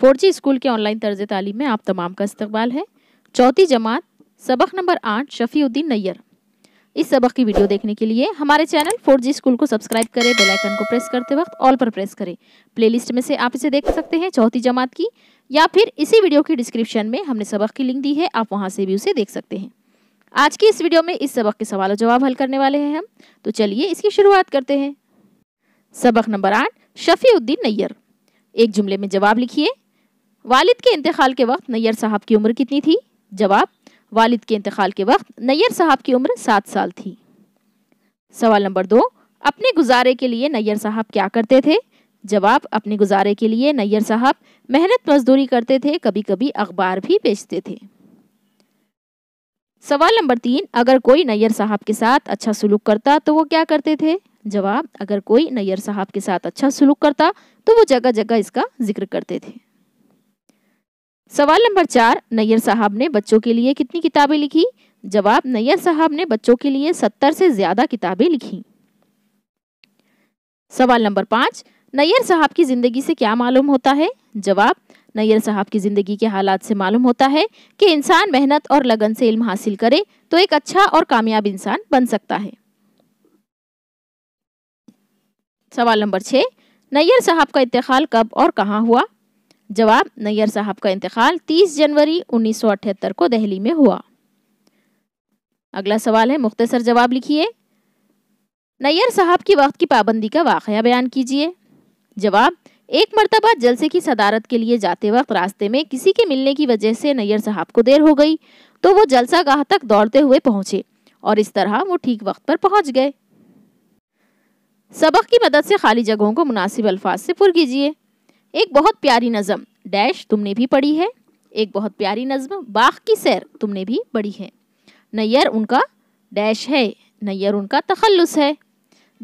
four G school के online तर्ज तालीम में आप तमाम का इस्तकबाल है चौथी जमात सबक नंबर आठ शफ़ीउद्दीन नैयर इस सबक की वीडियो देखने के लिए हमारे चैनल फोर जी स्कूल को सब्सक्राइब करें बेल आइकन को प्रेस करते वक्त ऑल पर प्रेस करें प्लेलिस्ट में से आप इसे देख सकते हैं चौथी जमात की या फिर इसी वीडियो की डिस्क्रिप्शन में हमने सबक की लिंक दी है आप वहाँ से भी उसे देख सकते हैं आज की इस वीडियो में इस सबक के सवाल और जवाब हल करने वाले हैं हम तो चलिए इसकी शुरुआत करते हैं सबक नंबर आठ शफीउद्दीन नैयर एक जुमले में जवाब लिखिए वालिद के इंतकाल के वक्त नैयर साहब की उम्र कितनी थी जवाब वालिद के इंतकाल के वक्त नैयर साहब की उम्र सात साल थी सवाल नंबर दो अपने गुजारे के लिए नैयर साहब क्या करते थे जवाब अपने गुजारे के लिए नैयर साहब मेहनत मजदूरी करते थे कभी कभी अखबार भी बेचते थे सवाल नंबर तीन अगर कोई नैयर साहब के साथ अच्छा सुलूक करता तो वो क्या करते थे जवाब अगर कोई नैयर साहब के साथ अच्छा सुलूक करता तो वो जगह जगह इसका जिक्र करते थे सवाल नंबर चार नैयर साहब ने बच्चों के लिए कितनी किताबें लिखी जवाब नैयर साहब ने बच्चों के लिए सत्तर से ज्यादा किताबें लिखी सवाल नंबर पांच नैयर साहब की ज़िंदगी से क्या मालूम होता है जवाब नैयर साहब की ज़िंदगी के हालात से मालूम होता है कि इंसान मेहनत और लगन से इल्म हासिल करे तो एक अच्छा और कामयाब इंसान बन सकता है सवाल नंबर छः नैयर साहब का इंतकाल कब और कहाँ हुआ जवाब नैयर साहब का इंतकाल 30 जनवरी 1978 को दहली में हुआ अगला सवाल है मुख्तसर जवाब लिखिए नैयर साहब की वक्त की पाबंदी का वाक़ बयान कीजिए जवाब एक मरतबा जलसे की सदारत के लिए जाते वक्त रास्ते में किसी के मिलने की वजह से नैयर साहब को देर हो गई तो वो जलसा गाह तक दौड़ते हुए पहुंचे और इस तरह वो ठीक वक्त पर पहुंच गए सबक की मदद से खाली जगहों को मुनासिब अल्फाज से पुर कीजिए एक बहुत प्यारी नज़म डैश तुमने भी पढ़ी है एक बहुत प्यारी नज़म बाघ की सैर तुमने भी पढ़ी है नैयर उनका डैश है नैयर उनका तखलस है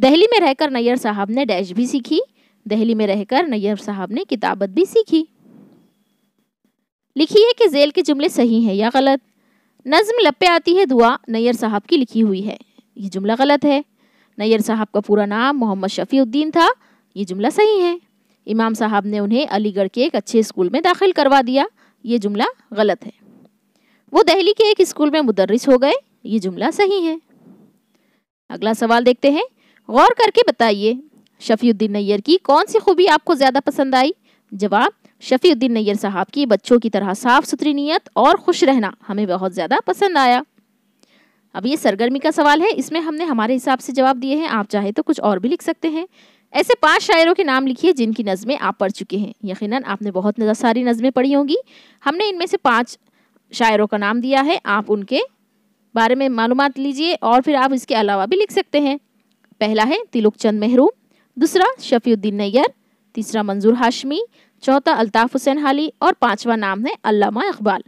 दहली में रहकर नैयर साहब ने डैश भी सीखी दहली में रहकर नैयर साहब ने किताबत भी सीखी लिखिए कि जेल के जुमले सही हैं या गलत नज्म लपे आती है दुआ नैयर साहब की लिखी हुई है ये जुमला गलत है नैयर साहब का पूरा नाम मोहम्मद शफ़ीउद्दीन था ये जुमला सही है इमाम साहब ने उन्हें अलीगढ़ के एक अच्छे स्कूल में दाखिल करवा दिया ये जुमला गलत है वो दहली के एक स्कूल में मुदर्रिस हो गए ये जुमला सही है अगला सवाल देखते हैं गौर करके बताइए शफीउद्दीन नैयर की कौन सी खूबी आपको ज़्यादा पसंद आई जवाब शफीउद्दीन नैयर साहब की बच्चों की तरह साफ सुथरी नीयत और खुश रहना हमें बहुत ज़्यादा पसंद आया अब ये सरगर्मी का सवाल है इसमें हमने हमारे हिसाब से जवाब दिए हैं आप चाहे तो कुछ और भी लिख सकते हैं ऐसे पांच शायरों के नाम लिखिए जिनकी नज़में आप पढ़ चुके हैं यकीनन आपने बहुत सारी नज़में पढ़ी होंगी हमने इनमें से पाँच शायरों का नाम दिया है आप उनके बारे में मालूम लीजिए और फिर आप इसके अलावा भी लिख सकते हैं पहला है तिलुक चंद महरूम दूसरा शफीउद्दीन नैयर तीसरा मंजूर हाशमी चौथा अल्ताफ़ हुसैन हाली और पांचवा नाम है अल्लामा इकबाल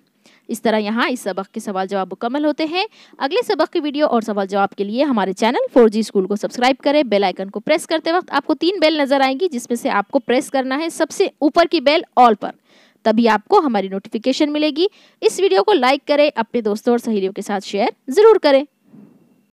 इस तरह यहाँ इस सबक के सवाल जवाब मुकम्मल होते हैं अगले सबक की वीडियो और सवाल जवाब के लिए हमारे चैनल फोर जी स्कूल को सब्सक्राइब करें बेल आइकन को प्रेस करते वक्त आपको तीन बेल नज़र आएंगी जिसमें से आपको प्रेस करना है सबसे ऊपर की बेल ऑल पर तभी आपको हमारी नोटिफिकेशन मिलेगी इस वीडियो को लाइक करें अपने दोस्तों और सहेलियों के साथ शेयर ज़रूर करें